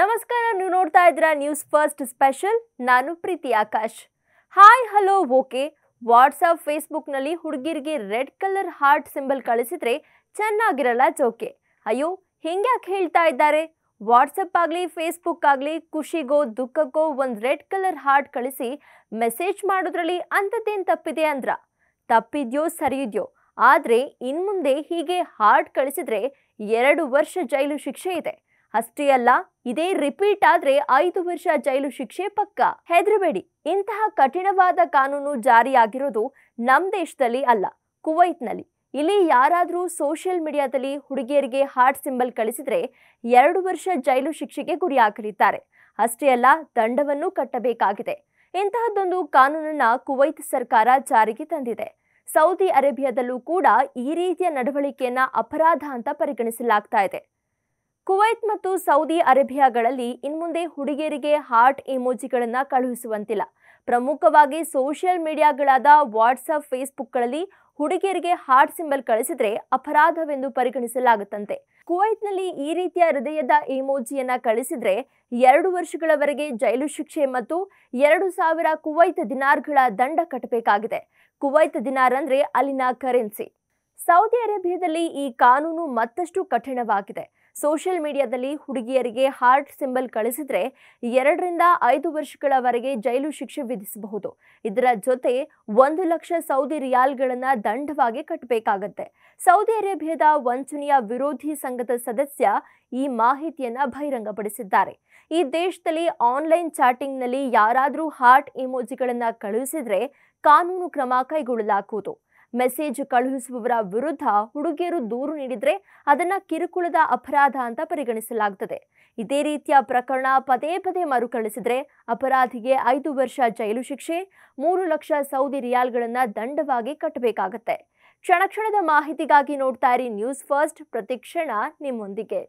ನಮಸ್ಕಾರ ನೀವು ನೋಡ್ತಾ ಇದ್ದೀರಾ ನ್ಯೂಸ್ ಫಸ್ಟ್ ಸ್ಪೆಷಲ್ ನಾನು Preethi Akash hi hello okay WhatsApp ಫೇಸ್ಬುಕ್ನಲ್ಲಿ ಹುಡುಗಿರಿಗೆ ರೆಡ್ ಕಲರ್ ಹಾರ್ಟ್ ಸಿಂಬಲ್ ಕಳಿಸಿದ್ರೆ ಚೆನ್ನಾಗಿರಲ್ಲ ಜೋಕೆ ಅಯ್ಯೋ ಹಿಂಗ್ಯಾಕೆ ಹೇಳ್ತಾ ಇದ್ದಾರೆ ವಾಟ್ಸಪ್ ಆಗಲಿ ಫೇಸ್ಬುಕ್ ಆಗಲಿ ಖುಷಿಗೋ ದುಃಖಕ್ಕೋ ಒಂದು ರೆಡ್ ಕಲರ್ ಹಾರ್ಟ್ ಕಳಿಸಿ ಮೆಸೇಜ್ ಮಾಡೋದ್ರಲ್ಲಿ ಅಂಥದ್ದೇನು ತಪ್ಪಿದೆ ಅಂದ್ರ ತಪ್ಪಿದ್ಯೋ ಸರಿಯಿದ್ಯೋ ಆದರೆ ಇನ್ಮುಂದೆ ಹೀಗೆ ಹಾರ್ಟ್ ಕಳಿಸಿದ್ರೆ ಎರಡು ವರ್ಷ ಜೈಲು ಶಿಕ್ಷೆ ಇದೆ ಅಷ್ಟೇ ಅಲ್ಲ ಇದೇ ರಿಪೀಟ್ ಆದ್ರೆ ಐದು ವರ್ಷ ಜೈಲು ಶಿಕ್ಷೆ ಪಕ್ಕ ಹೆದರಬೇಡಿ ಇಂತಹ ಕಠಿಣವಾದ ಕಾನೂನು ಜಾರಿಯಾಗಿರೋದು ನಮ್ಮ ದೇಶದಲ್ಲಿ ಅಲ್ಲ ಕುವೈತ್ನಲ್ಲಿ ಇಲ್ಲಿ ಯಾರಾದರೂ ಸೋಷಿಯಲ್ ಮೀಡಿಯಾದಲ್ಲಿ ಹುಡುಗಿಯರಿಗೆ ಹಾರ್ಟ್ ಸಿಂಬಲ್ ಕಳಿಸಿದ್ರೆ ಎರಡು ವರ್ಷ ಜೈಲು ಶಿಕ್ಷೆಗೆ ಗುರಿಯಾಗಲಿದ್ದಾರೆ ಅಷ್ಟೇ ಅಲ್ಲ ದಂಡವನ್ನು ಕಟ್ಟಬೇಕಾಗಿದೆ ಇಂತಹದ್ದೊಂದು ಕಾನೂನನ್ನ ಕುವೈತ್ ಸರ್ಕಾರ ಜಾರಿಗೆ ತಂದಿದೆ ಸೌದಿ ಅರೇಬಿಯಾದಲ್ಲೂ ಕೂಡ ಈ ರೀತಿಯ ನಡವಳಿಕೆಯನ್ನ ಅಪರಾಧ ಅಂತ ಪರಿಗಣಿಸಲಾಗ್ತಾ ಇದೆ ಕುವೈತ್ ಮತ್ತು ಸೌದಿ ಅರೇಬಿಯಾಗಳಲ್ಲಿ ಇನ್ಮುಂದೆ ಹುಡುಗಿಯರಿಗೆ ಹಾರ್ಟ್ ಎಮೋಜಿಗಳನ್ನು ಕಳುಹಿಸುವಂತಿಲ್ಲ ಪ್ರಮುಖವಾಗಿ ಸೋಷಿಯಲ್ ಮೀಡಿಯಾಗಳಾದ ವಾಟ್ಸಪ್ ಫೇಸ್ಬುಕ್ಗಳಲ್ಲಿ ಹುಡುಗಿಯರಿಗೆ ಹಾರ್ಟ್ ಸಿಂಬಲ್ ಕಳಿಸಿದ್ರೆ ಅಪರಾಧವೆಂದು ಪರಿಗಣಿಸಲಾಗುತ್ತಂತೆ ಕುವೈತ್ನಲ್ಲಿ ಈ ರೀತಿಯ ಹೃದಯದ ಎಮೋಜಿಯನ್ನು ಕಳಿಸಿದ್ರೆ ಎರಡು ವರ್ಷಗಳವರೆಗೆ ಜೈಲು ಶಿಕ್ಷೆ ಮತ್ತು ಎರಡು ಸಾವಿರ ಕುವೈತ್ ದಿನಾರ್ಗಳ ದಂಡ ಕಟ್ಟಬೇಕಾಗಿದೆ ಕುವೈತ್ ದಿನಾರ್ ಅಂದ್ರೆ ಅಲ್ಲಿನ ಕರೆನ್ಸಿ ಸೌದಿ ಅರೇಬಿಯಾದಲ್ಲಿ ಈ ಕಾನೂನು ಮತ್ತಷ್ಟು ಕಠಿಣವಾಗಿದೆ ಸೋಷಿಯಲ್ ಮೀಡಿಯಾದಲ್ಲಿ ಹುಡುಗಿಯರಿಗೆ ಹಾರ್ಟ್ ಸಿಂಬಲ್ ಕಳಿಸಿದ್ರೆ ಎರಡರಿಂದ ಐದು ವರ್ಷಗಳವರೆಗೆ ಜೈಲು ಶಿಕ್ಷೆ ವಿಧಿಸಬಹುದು ಇದರ ಜೊತೆ ಒಂದು ಲಕ್ಷ ಸೌದಿ ರಿಯಾಲ್ಗಳನ್ನು ದಂಡವಾಗಿ ಕಟ್ಟಬೇಕಾಗತ್ತೆ ಸೌದಿ ಅರೇಬಿಯಾದ ವಂಚನೆಯ ವಿರೋಧಿ ಸಂಘದ ಸದಸ್ಯ ಈ ಮಾಹಿತಿಯನ್ನು ಬಹಿರಂಗಪಡಿಸಿದ್ದಾರೆ ಈ ದೇಶದಲ್ಲಿ ಆನ್ಲೈನ್ ಚಾಟಿಂಗ್ನಲ್ಲಿ ಯಾರಾದರೂ ಹಾರ್ಟ್ ಇಮೋಜಿಗಳನ್ನು ಕಳುಹಿಸಿದ್ರೆ ಕಾನೂನು ಕ್ರಮ ಕೈಗೊಳ್ಳಲಾಗುವುದು ಮೆಸೇಜ್ ಕಳುಹಿಸುವವರ ವಿರುದ್ಧ ಹುಡುಗಿಯರು ದೂರು ನೀಡಿದರೆ ಅದನ್ನು ಕಿರುಕುಳದ ಅಪರಾಧ ಅಂತ ಪರಿಗಣಿಸಲಾಗುತ್ತದೆ ಇದೇ ರೀತಿಯ ಪ್ರಕರಣ ಪದೇ ಪದೇ ಮರುಕಳಿಸಿದರೆ ಅಪರಾಧಿಗೆ ಐದು ವರ್ಷ ಜೈಲು ಶಿಕ್ಷೆ ಮೂರು ಲಕ್ಷ ಸೌದಿ ರಿಯಾಲ್ಗಳನ್ನು ದಂಡವಾಗಿ ಕಟ್ಟಬೇಕಾಗತ್ತೆ ಕ್ಷಣ ಕ್ಷಣದ ಮಾಹಿತಿಗಾಗಿ ನೋಡ್ತಾ ಇರಿ ನ್ಯೂಸ್ ಫಸ್ಟ್ ಪ್ರತಿಕ್ಷಣ ನಿಮ್ಮೊಂದಿಗೆ